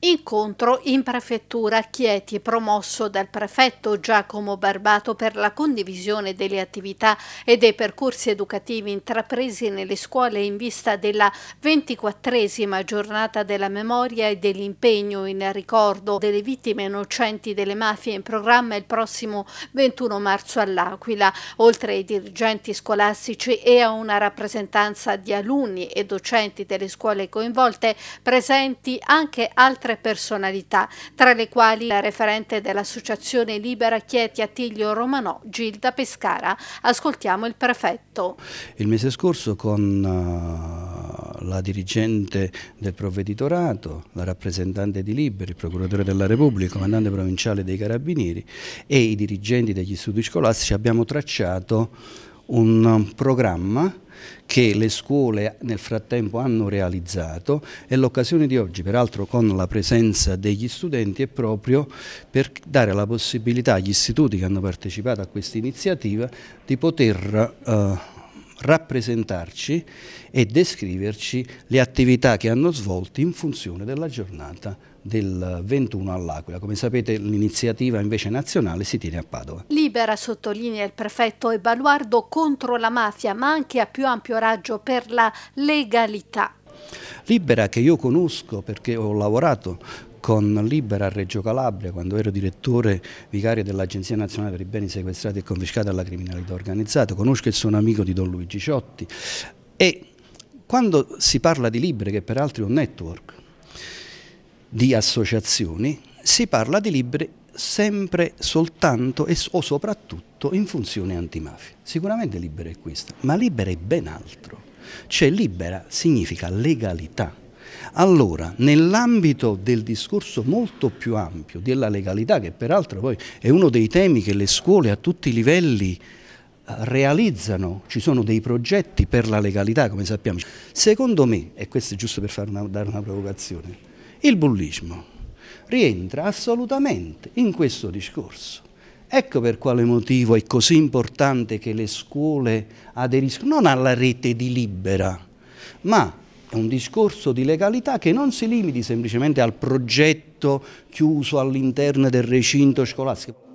Incontro in prefettura Chieti promosso dal prefetto Giacomo Barbato per la condivisione delle attività e dei percorsi educativi intrapresi nelle scuole in vista della ventiquattresima giornata della memoria e dell'impegno in ricordo delle vittime innocenti delle mafie in programma il prossimo 21 marzo all'Aquila, oltre ai dirigenti scolastici e a una rappresentanza di alunni e docenti delle scuole coinvolte presenti anche altre altre personalità, tra le quali la referente dell'Associazione Libera Chieti Attilio Romanò, Gilda Pescara. Ascoltiamo il prefetto. Il mese scorso con eh, la dirigente del provveditorato, la rappresentante di Liberi, il procuratore della Repubblica, comandante provinciale dei Carabinieri e i dirigenti degli istituti scolastici abbiamo tracciato un um, programma che le scuole nel frattempo hanno realizzato e l'occasione di oggi, peraltro con la presenza degli studenti, è proprio per dare la possibilità agli istituti che hanno partecipato a questa iniziativa di poter eh, rappresentarci e descriverci le attività che hanno svolto in funzione della giornata del 21 all'Aquila. Come sapete l'iniziativa invece nazionale si tiene a Padova. Libera, sottolinea il prefetto e baluardo contro la mafia, ma anche a più ampio raggio per la legalità. Libera che io conosco perché ho lavorato con Libera a Reggio Calabria quando ero direttore vicario dell'Agenzia Nazionale per i Beni Sequestrati e Confiscati alla Criminalità Organizzata, conosco il suo amico di Don Luigi Ciotti e quando si parla di Libere, che peraltro è un network di associazioni, si parla di Libere sempre, soltanto e, o soprattutto in funzione antimafia. Sicuramente Libere è questo, ma Libera è ben altro. Cioè Libera significa legalità. Allora, nell'ambito del discorso molto più ampio della legalità, che peraltro poi è uno dei temi che le scuole a tutti i livelli eh, realizzano, ci sono dei progetti per la legalità, come sappiamo. Secondo me, e questo è giusto per una, dare una provocazione, il bullismo rientra assolutamente in questo discorso. Ecco per quale motivo è così importante che le scuole aderiscono non alla rete di Libera, ma è un discorso di legalità che non si limiti semplicemente al progetto chiuso all'interno del recinto scolastico.